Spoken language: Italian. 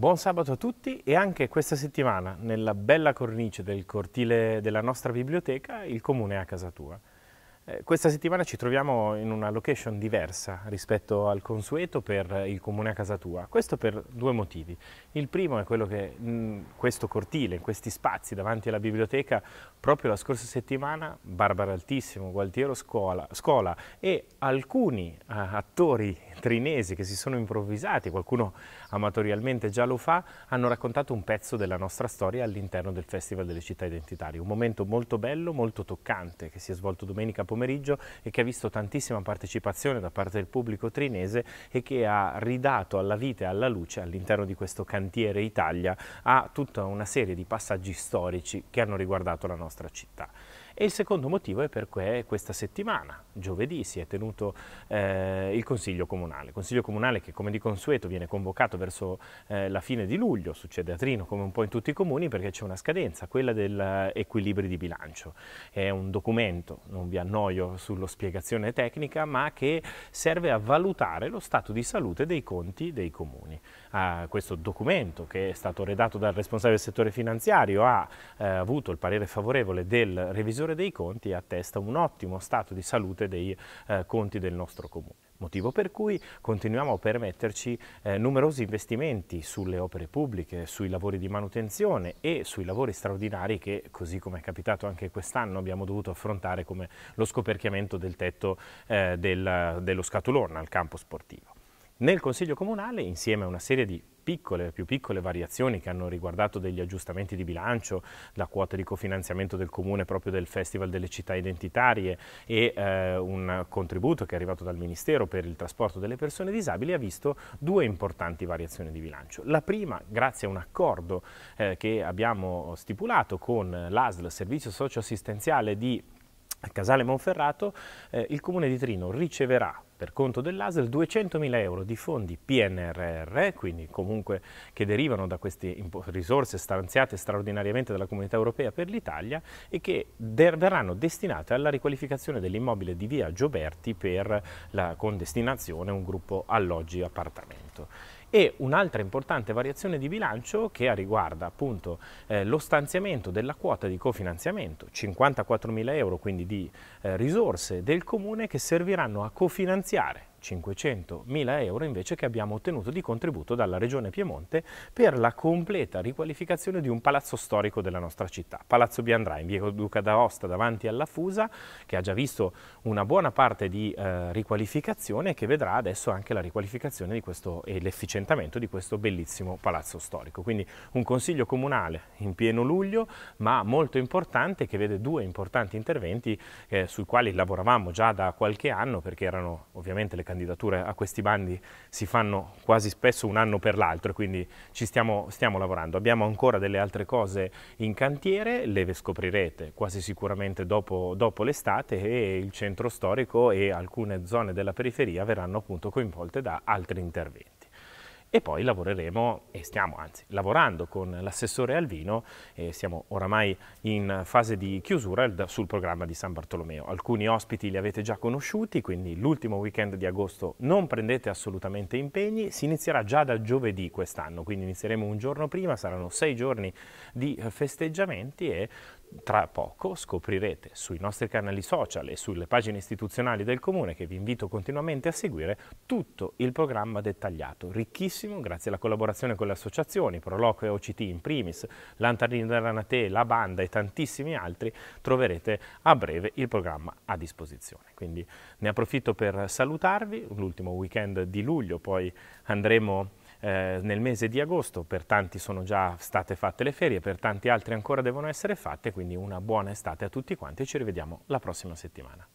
Buon sabato a tutti e anche questa settimana, nella bella cornice del cortile della nostra biblioteca, il comune è a casa tua. Eh, questa settimana ci troviamo in una location diversa rispetto al consueto per il comune a casa tua. Questo per due motivi. Il primo è quello che in mm, questo cortile, in questi spazi davanti alla biblioteca, proprio la scorsa settimana Barbara Altissimo, Gualtiero Scola, Scola e alcuni uh, attori trinesi che si sono improvvisati, qualcuno amatorialmente già lo fa, hanno raccontato un pezzo della nostra storia all'interno del Festival delle Città Identitarie. Un momento molto bello, molto toccante che si è svolto domenica pomeriggio pomeriggio e che ha visto tantissima partecipazione da parte del pubblico trinese e che ha ridato alla vita e alla luce all'interno di questo cantiere Italia a tutta una serie di passaggi storici che hanno riguardato la nostra città. E il secondo motivo è perché questa settimana, giovedì, si è tenuto eh, il Consiglio Comunale. Consiglio Comunale che come di consueto viene convocato verso eh, la fine di luglio, succede a Trino come un po' in tutti i comuni perché c'è una scadenza, quella dell'equilibrio di bilancio. È un documento, non vi annoio sullo spiegazione tecnica, ma che serve a valutare lo stato di salute dei conti dei comuni. Ah, questo documento che è stato redatto dal responsabile del settore finanziario ha eh, avuto il parere favorevole del revisore Direttore dei Conti attesta un ottimo stato di salute dei eh, conti del nostro comune motivo per cui continuiamo a permetterci eh, numerosi investimenti sulle opere pubbliche, sui lavori di manutenzione e sui lavori straordinari che, così come è capitato anche quest'anno, abbiamo dovuto affrontare come lo scoperchiamento del tetto eh, del, dello Scatolorna al campo sportivo. Nel Consiglio Comunale, insieme a una serie di piccole, e più piccole variazioni che hanno riguardato degli aggiustamenti di bilancio, la quota di cofinanziamento del comune proprio del Festival delle città identitarie e eh, un contributo che è arrivato dal Ministero per il trasporto delle persone disabili ha visto due importanti variazioni di bilancio. La prima grazie a un accordo eh, che abbiamo stipulato con l'ASL, Servizio Socioassistenziale di a Casale Monferrato eh, il Comune di Trino riceverà per conto dell'ASL 200.000 euro di fondi PNRR, quindi comunque che derivano da queste risorse stanziate straordinariamente dalla Comunità Europea per l'Italia e che verranno destinate alla riqualificazione dell'immobile di via Gioberti per la condestinazione a un gruppo alloggi appartamento e un'altra importante variazione di bilancio che riguarda appunto eh, lo stanziamento della quota di cofinanziamento, 54 mila euro quindi di eh, risorse del comune che serviranno a cofinanziare 500.000 euro invece che abbiamo ottenuto di contributo dalla Regione Piemonte per la completa riqualificazione di un palazzo storico della nostra città, Palazzo Biandrà in via Duca d'Aosta davanti alla Fusa, che ha già visto una buona parte di eh, riqualificazione e che vedrà adesso anche la riqualificazione questo, e l'efficientamento di questo bellissimo palazzo storico. Quindi un consiglio comunale in pieno luglio, ma molto importante, che vede due importanti interventi eh, sui quali lavoravamo già da qualche anno perché erano ovviamente le candidature a questi bandi si fanno quasi spesso un anno per l'altro e quindi ci stiamo, stiamo lavorando. Abbiamo ancora delle altre cose in cantiere, le scoprirete quasi sicuramente dopo, dopo l'estate e il centro storico e alcune zone della periferia verranno appunto coinvolte da altri interventi e poi lavoreremo e stiamo anzi lavorando con l'assessore Alvino e siamo oramai in fase di chiusura sul programma di San Bartolomeo. Alcuni ospiti li avete già conosciuti, quindi l'ultimo weekend di agosto non prendete assolutamente impegni, si inizierà già da giovedì quest'anno, quindi inizieremo un giorno prima, saranno sei giorni di eh, festeggiamenti e tra poco scoprirete sui nostri canali social e sulle pagine istituzionali del Comune, che vi invito continuamente a seguire, tutto il programma dettagliato, ricchissimo grazie alla collaborazione con le associazioni, Proloco e OCT in primis, Lantarnino dell'Anatè, La Banda e tantissimi altri, troverete a breve il programma a disposizione. Quindi ne approfitto per salutarvi, l'ultimo weekend di luglio, poi andremo eh, nel mese di agosto, per tanti sono già state fatte le ferie, per tanti altri ancora devono essere fatte, quindi una buona estate a tutti quanti e ci rivediamo la prossima settimana.